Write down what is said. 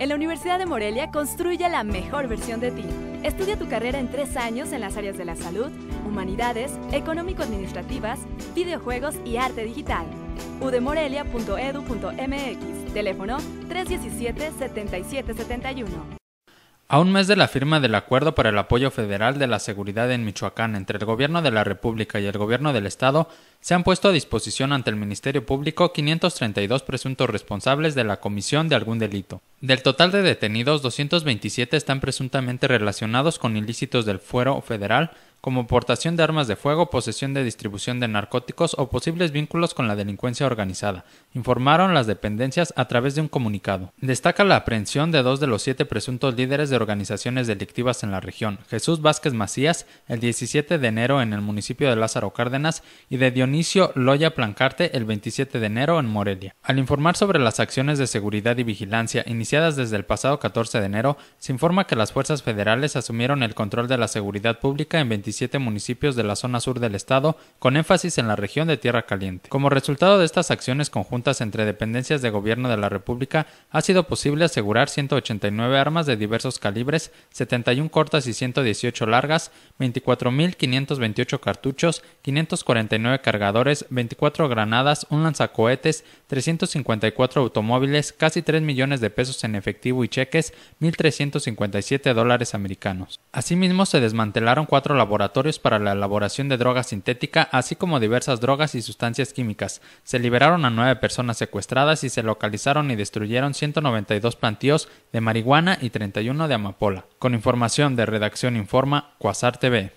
En la Universidad de Morelia construye la mejor versión de ti. Estudia tu carrera en tres años en las áreas de la salud, humanidades, económico-administrativas, videojuegos y arte digital. udemorelia.edu.mx, teléfono 317-7771. A un mes de la firma del Acuerdo para el Apoyo Federal de la Seguridad en Michoacán entre el Gobierno de la República y el Gobierno del Estado, se han puesto a disposición ante el Ministerio Público 532 presuntos responsables de la comisión de algún delito. Del total de detenidos, 227 están presuntamente relacionados con ilícitos del fuero federal, como portación de armas de fuego, posesión de distribución de narcóticos o posibles vínculos con la delincuencia organizada, informaron las dependencias a través de un comunicado. Destaca la aprehensión de dos de los siete presuntos líderes de organizaciones delictivas en la región, Jesús Vázquez Macías, el 17 de enero en el municipio de Lázaro Cárdenas, y de Dionisio Loya Plancarte, el 27 de enero en Morelia. Al informar sobre las acciones de seguridad y vigilancia iniciadas desde el pasado 14 de enero, se informa que las fuerzas federales asumieron el control de la seguridad pública en municipios de la zona sur del estado, con énfasis en la región de Tierra Caliente. Como resultado de estas acciones conjuntas entre dependencias de gobierno de la República, ha sido posible asegurar 189 armas de diversos calibres, 71 cortas y 118 largas, 24.528 cartuchos, 549 cargadores, 24 granadas, un lanzacohetes, 354 automóviles, casi 3 millones de pesos en efectivo y cheques, 1.357 dólares americanos. Asimismo, se desmantelaron cuatro laboratorios para la elaboración de droga sintética, así como diversas drogas y sustancias químicas. Se liberaron a nueve personas secuestradas y se localizaron y destruyeron 192 plantíos de marihuana y 31 de amapola. Con información de Redacción Informa, Cuasar TV.